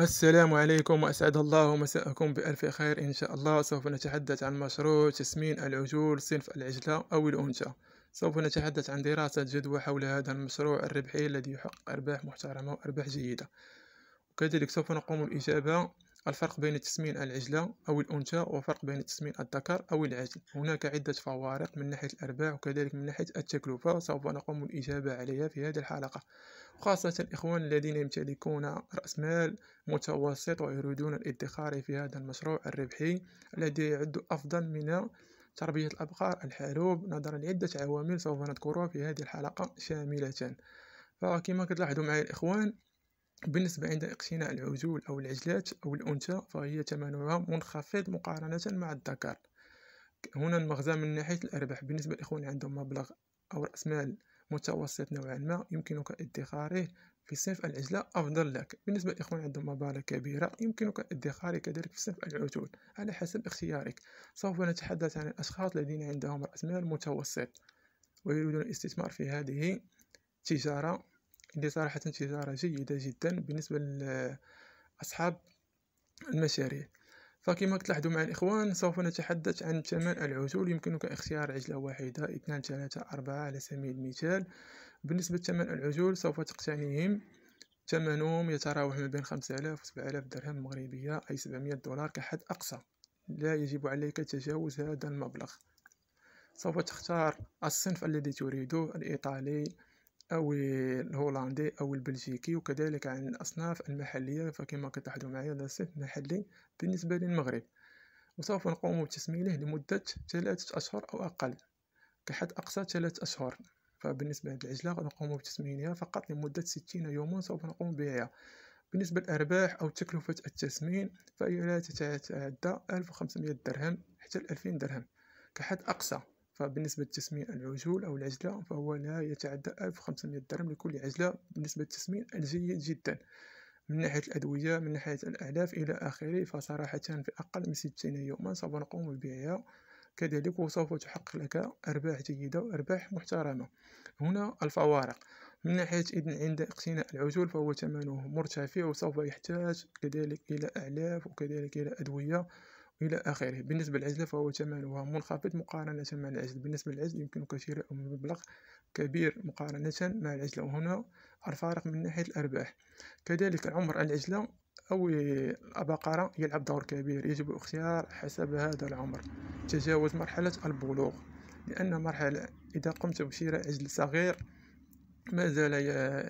السلام عليكم وأسعد الله مساءكم بألف خير إن شاء الله سوف نتحدث عن مشروع تسمين العجول صنف العجلة أو الأنثى سوف نتحدث عن دراسة جدوى حول هذا المشروع الربحي الذي يحقق أرباح محترمة وأرباح جيدة وكذلك سوف نقوم بالإجابة الفرق بين تسمين العجلة أو الأنثى وفرق بين تسمين الذكر أو العجل هناك عدة فوارق من ناحية الأرباح وكذلك من ناحية التكلفة سوف نقوم بالإجابة عليها في هذه الحلقة خاصة الإخوان الذين يمتلكون رأس مال متوسط ويريدون الادخار في هذا المشروع الربحي الذي يعد أفضل من تربية الأبقار الحالوب نظرا لعدة عوامل سوف نذكرها في هذه الحلقة شاملة فكما كتلاحظوا معي الإخوان بالنسبة عند اقتناء العجول أو العجلات أو الأنثى فهي ثمنها منخفض مقارنة مع الذكر هنا المغزى من ناحية الأرباح بالنسبة للإخوان عندهم مبلغ أو رأس مال متوسط نوعا ما يمكنك ادخاره في صنف العجلة أفضل لك بالنسبة للإخوان عندهم مبالغ كبيرة يمكنك ادخاره كذلك في صنف العتول على حسب اختيارك سوف نتحدث عن الأشخاص الذين عندهم رأس مال متوسط ويريدون الاستثمار في هذه التجارة اللي صراحة تجارة جيدة جدا بالنسبة لأصحاب المشاريع فكما تلاحظوا مع الإخوان سوف نتحدث عن ثمن العزول يمكنك اختيار عجلة واحدة اثنان ثلاثة أربعة على سبيل المثال بالنسبة لثمن العزول سوف تقتنيهم ثمنهم يتراوح ما بين آلاف وسبعة آلاف درهم مغربية أي سبعمية دولار كحد أقصى لا يجب عليك تجاوز هذا المبلغ سوف تختار الصنف الذي تريده الإيطالي أو الهولندي أو البلجيكي وكذلك عن الأصناف المحلية فكما كتلاحظوا معايا هذا صنف محلي بالنسبة للمغرب وسوف نقوم بتسميله لمدة ثلاثة أشهر أو أقل كحد أقصى ثلاثة أشهر فبالنسبة للعجلة نقوم بتسمينها فقط لمدة ستين يوما سوف نقوم ببيعها بالنسبة للأرباح أو تكلفة التسمين فهي لا تتعدى 1500 درهم حتى 2000 درهم كحد أقصى فبالنسبة لتسمية العجول أو العجلة فهو لا يتعدى 1500 درهم لكل عجلة بالنسبة للتسمين الجيد جدا من ناحية الأدوية من ناحية الأعلاف إلى آخره فصراحة في أقل من 60 يوما سوف نقوم ببيعها كذلك وسوف تحقق لك أرباح جيدة وأرباح محترمة هنا الفوارق من ناحية إذن عند اقتناء العجول فهو ثمنه مرتفع وسوف يحتاج كذلك إلى أعلاف وكذلك إلى أدوية إلى آخره بالنسبة للعزلة فهو ثمنها منخفض مقارنة مع العزل بالنسبة للعزل يمكنك شراء مبلغ كبير مقارنة مع العزلة وهنا الفارق من ناحية الأرباح كذلك عمر العزلة أو البقرة يلعب دور كبير يجب اختيار حسب هذا العمر تجاوز مرحلة البلوغ لأن مرحلة إذا قمت بشراء عزل صغير ما زال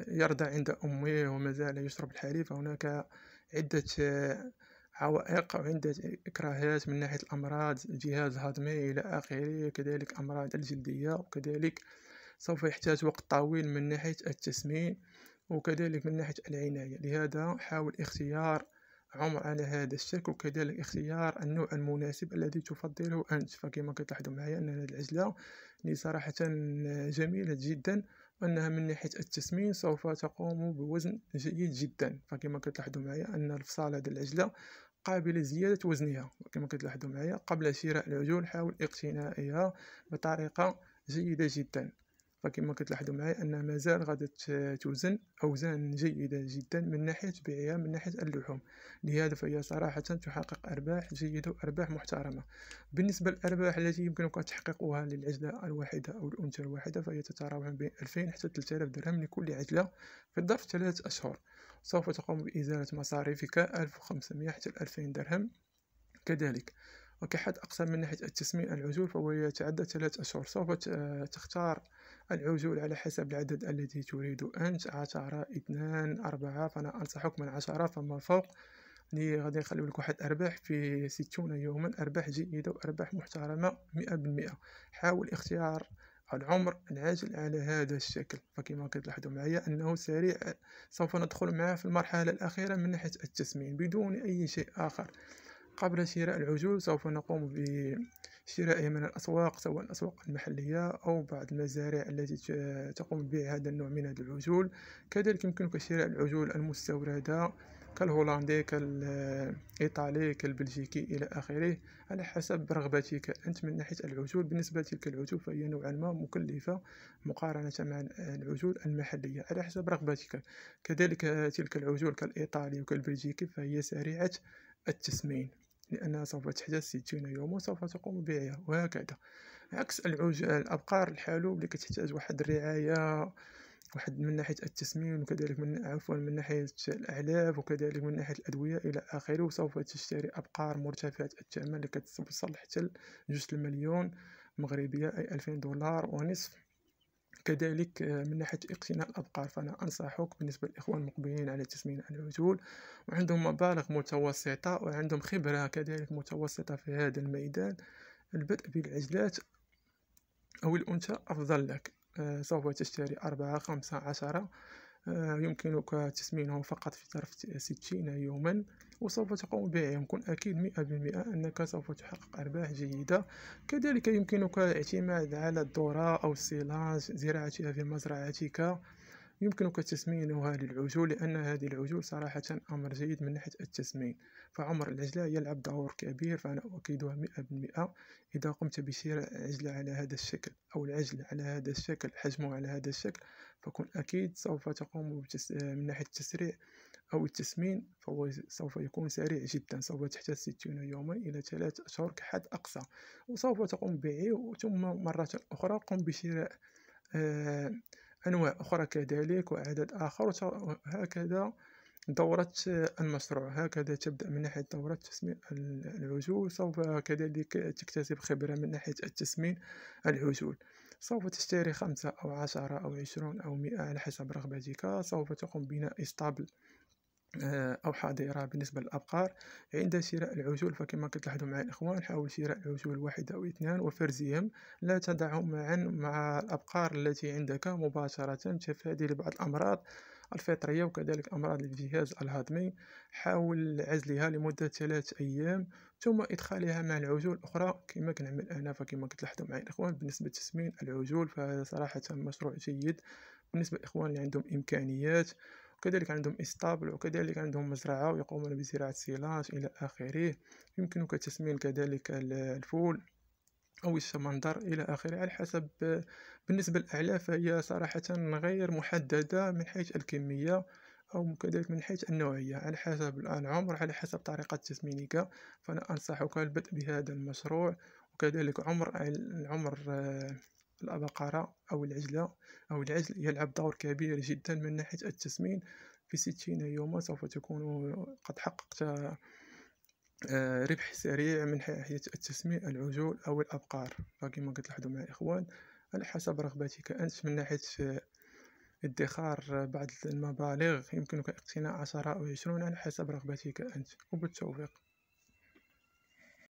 يرضى عند أمه وما زال يشرب الحليب فهناك عدة عوائق عند إكراهات من ناحية الأمراض الجهاز الهضمي إلى آخره كذلك أمراض الجلدية وكذلك سوف يحتاج وقت طويل من ناحية التسمين وكذلك من ناحية العناية لهذا حاول اختيار عمر على هذا الشكل وكذلك اختيار النوع المناسب الذي تفضله أنت فكما كتلاحظوا معي أن هذه العجلة صراحة جميلة جدا وأنها من ناحية التسمين سوف تقوم بوزن جيد جدا فكما كتلاحظوا معي أن الفصال هذه العجلة قابلة لزيادة وزنها كما كتلاحظوا معايا قبل شراء العجول حاول اقتنائها بطريقة جيدة جدا فكما لاحظوا معايا انها مازال غادي توزن اوزان جيده جدا من ناحيه بيعها من ناحيه اللحوم لهذا فهي صراحه تحقق ارباح جيده وارباح محترمه بالنسبه للارباح التي يمكنك تحقيقها للعجله الواحده او الانثى الواحده فهي تتراوح بين 2000 حتى 3000 درهم لكل عجله في ظرف ثلاثة اشهر سوف تقوم بازاله مصاريفك 1500 حتى 2000 درهم كذلك وكحد أقصى من ناحية التسمية العزول فهو يتعدى ثلاث أشهر سوف آه، تختار العزول على حسب العدد الذي تريد أنت عشرة اثنان أربعة فأنا أنصحك من عشرة فما فوق لي غادي نخليو لك واحد الارباح في ستون يوما ارباح جيده وارباح محترمه مئة بالمئة حاول اختيار العمر العاجل على هذا الشكل فكما كتلاحظوا معايا انه سريع سوف ندخل معاه في المرحله الاخيره من ناحيه التسمين بدون اي شيء اخر قبل شراء العجول سوف نقوم بشرائها من الأسواق سواء الأسواق المحلية أو بعض المزارع التي تقوم ببيع هذا النوع من العجول كذلك يمكنك شراء العجول المستوردة كالهولندي كالإيطالي كالبلجيكي إلى آخره على حسب رغبتك أنت من ناحية العجول بالنسبة لتلك العجول فهي نوعا ما مكلفة مقارنة مع العجول المحلية على حسب رغبتك كذلك تلك العجول كالإيطالي وكالبلجيكي فهي سريعة التسمين لأنها سوف تحتاج ستين يوما وسوف تقوم ببيعها وهكذا عكس العجال الأبقار الحالوب اللي كتحتاج واحد الرعاية واحد من ناحية التسمين وكذلك من عفوا من ناحية الأعلاف وكذلك من ناحية الأدوية إلى آخره وسوف تشتري أبقار مرتفعة الثمن اللي كتوصل حتى جوج المليون مغربية أي ألفين دولار ونصف كذلك آه، من ناحية اقتناء الأبقار فأنا أنصحك بالنسبة للإخوان المقبلين على تسمين العجول وعندهم مبالغ متوسطة وعندهم خبرة كذلك متوسطة في هذا الميدان البدء بالعجلات أو الأنثى أفضل لك آه، سوف تشتري أربعة خمسة عشرة آه، يمكنك تسمينه فقط في ظرف 60 يوما وسوف تقوم به كن أكيد 100% أنك سوف تحقق أرباح جيدة كذلك يمكنك الاعتماد على الذرة أو السيلاج زراعتها في مزرعتك يمكنك تسمينها للعجول لأن هذه العجول صراحة أمر جيد من ناحية التسمين فعمر العجلة يلعب دور كبير فأنا أؤكدها مئة بالمئة إذا قمت بشراء عجلة على هذا الشكل أو العجل على هذا الشكل حجمه على هذا الشكل فكن أكيد سوف تقوم بتس... من ناحية التسريع أو التسمين فهو سوف يكون سريع جدا سوف تحتاج 60 يوما إلى 3 أشهر كحد أقصى وسوف تقوم بيعه ثم مرة أخرى قم بشراء آه أنواع أخرى كذلك وعدد آخر وهكذا دورة المشروع هكذا تبدأ من ناحية دورة تسمين العجول سوف كذلك تكتسب خبرة من ناحية التسمين العجول سوف تشتري خمسة أو عشرة أو عشرون أو مئة على حسب رغبتك سوف تقوم بناء اسطبل آه، او حاضره بالنسبة للأبقار عند شراء العجول فكما كتلاحظوا معي الإخوان حاول شراء عجول واحد أو اثنان وفرزهم لا تدعهم معا مع الأبقار التي عندك مباشرة تفادي لبعض الأمراض الفطرية وكذلك أمراض الجهاز الهضمي حاول عزلها لمدة ثلاث أيام ثم إدخالها مع العجول الأخرى كما كنعمل أنا فكما كتلاحظوا معي الإخوان بالنسبة لتسمين العجول فهذا صراحة مشروع جيد بالنسبة للإخوان اللي عندهم إمكانيات كذلك عندهم إستابل وكذلك عندهم مزرعة ويقومون بزراعة سيلاج إلى آخره يمكنك تسمين كذلك الفول أو السمندر إلى آخره على حسب بالنسبة للاعلاف فهي صراحة غير محددة من حيث الكمية أو كذلك من حيث النوعية على حسب العمر على حسب طريقة تسمينك فأنا أنصحك البدء بهذا المشروع وكذلك عمر العمر البقرة أو العجلة أو العجل يلعب دور كبير جدا من ناحية التسمين في ستين يوما سوف تكون قد حققت آه، ربح سريع من ناحية التسمين العجول أو الأبقار فكما كتلاحظوا مع إخوان على حسب رغبتك أنت من ناحية آه، ادخار آه، بعض المبالغ يمكنك اقتناء عشرة أو عشرون على حسب رغبتك أنت وبالتوفيق